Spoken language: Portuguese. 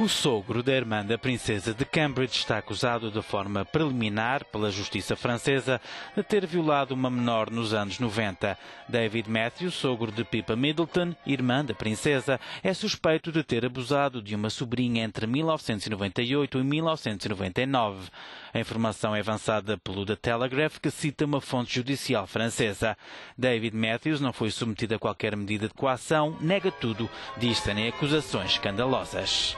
O sogro da irmã da princesa de Cambridge está acusado de forma preliminar pela justiça francesa de ter violado uma menor nos anos 90. David Matthews, sogro de Pippa Middleton, irmã da princesa, é suspeito de ter abusado de uma sobrinha entre 1998 e 1999. A informação é avançada pelo The Telegraph, que cita uma fonte judicial francesa. David Matthews não foi submetido a qualquer medida de coação, nega tudo, diz serem acusações escandalosas.